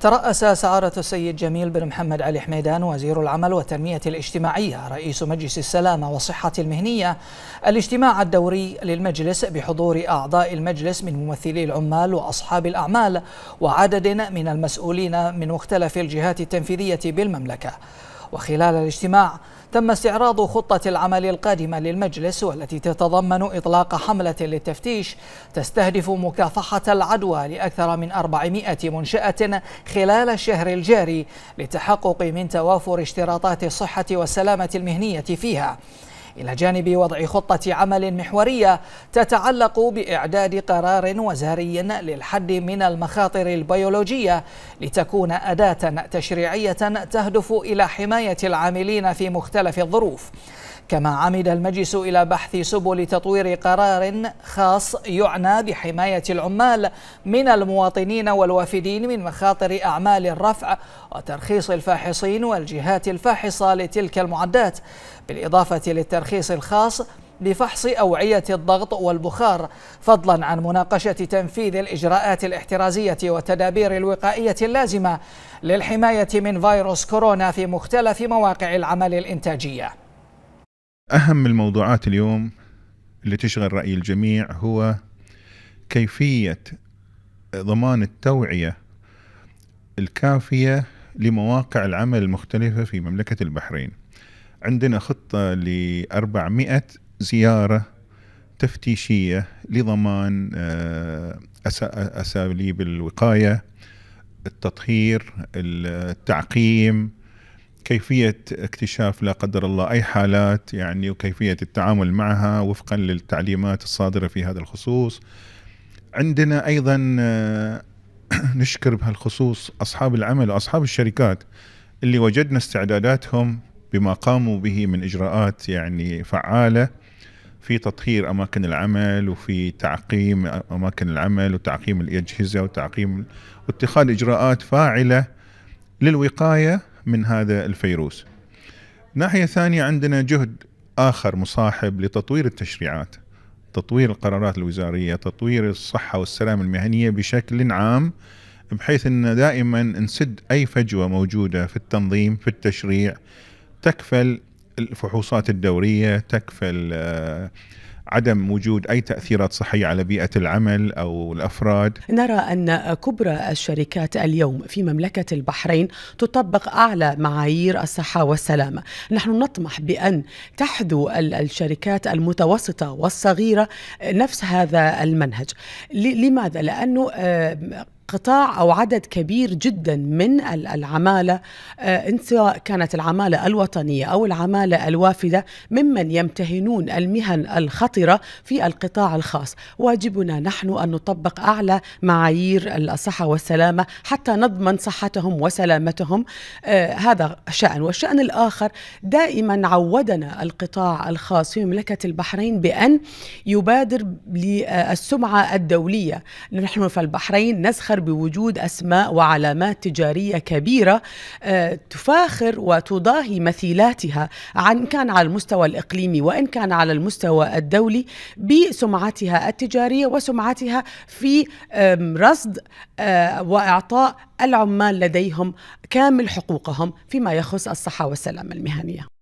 ترأس سعارة السيد جميل بن محمد علي حميدان وزير العمل والتنمية الاجتماعية رئيس مجلس السلامة والصحة المهنية الاجتماع الدوري للمجلس بحضور أعضاء المجلس من ممثلي العمال وأصحاب الأعمال وعدد من المسؤولين من مختلف الجهات التنفيذية بالمملكة وخلال الاجتماع تم استعراض خطة العمل القادمة للمجلس والتي تتضمن إطلاق حملة للتفتيش تستهدف مكافحة العدوى لأكثر من 400 منشأة خلال الشهر الجاري للتحقق من توافر اشتراطات الصحة والسلامة المهنية فيها إلى جانب وضع خطة عمل محورية تتعلق بإعداد قرار وزاري للحد من المخاطر البيولوجية لتكون أداة تشريعية تهدف إلى حماية العاملين في مختلف الظروف كما عمد المجلس إلى بحث سبل تطوير قرار خاص يعنى بحماية العمال من المواطنين والوافدين من مخاطر أعمال الرفع وترخيص الفاحصين والجهات الفاحصة لتلك المعدات بالإضافة للترخيص الخاص لفحص أوعية الضغط والبخار فضلا عن مناقشة تنفيذ الإجراءات الاحترازية والتدابير الوقائية اللازمة للحماية من فيروس كورونا في مختلف مواقع العمل الإنتاجية أهم الموضوعات اليوم اللي تشغل رأي الجميع هو كيفية ضمان التوعية الكافية لمواقع العمل المختلفة في مملكة البحرين عندنا خطة ل 400 زيارة تفتيشية لضمان آه، أساليب الوقاية التطهير التعقيم كيفيه اكتشاف لا قدر الله اي حالات يعني وكيفيه التعامل معها وفقا للتعليمات الصادره في هذا الخصوص عندنا ايضا آه، نشكر بهالخصوص اصحاب العمل واصحاب الشركات اللي وجدنا استعداداتهم بما قاموا به من اجراءات يعني فعاله في تطهير اماكن العمل وفي تعقيم اماكن العمل وتعقيم الاجهزه وتعقيم واتخاذ اجراءات فاعله للوقايه من هذا الفيروس. ناحيه ثانيه عندنا جهد اخر مصاحب لتطوير التشريعات. تطوير القرارات الوزاريه، تطوير الصحه والسلامه المهنيه بشكل عام بحيث ان دائما نسد اي فجوه موجوده في التنظيم في التشريع تكفل الفحوصات الدوريه، تكفل آه عدم وجود أي تأثيرات صحية على بيئة العمل أو الأفراد نرى أن كبرى الشركات اليوم في مملكة البحرين تطبق أعلى معايير الصحة والسلامة نحن نطمح بأن تحذو الشركات المتوسطة والصغيرة نفس هذا المنهج لماذا؟ لأنه قطاع او عدد كبير جدا من العماله آه، ان سواء كانت العماله الوطنيه او العماله الوافده ممن يمتهنون المهن الخطره في القطاع الخاص، واجبنا نحن ان نطبق اعلى معايير الصحه والسلامه حتى نضمن صحتهم وسلامتهم آه، هذا شان، والشان الاخر دائما عودنا القطاع الخاص في مملكه البحرين بان يبادر للسمعه الدوليه، نحن في البحرين نسخر الآخر بوجود أسماء وعلامات تجارية كبيرة آه، تفاخر وتضاهي مثيلاتها عن كان على المستوى الإقليمي وإن كان على المستوى الدولي بسمعتها التجارية وسمعتها في رصد آه، وإعطاء العمال لديهم كامل حقوقهم فيما يخص الصحة والسلامة المهنية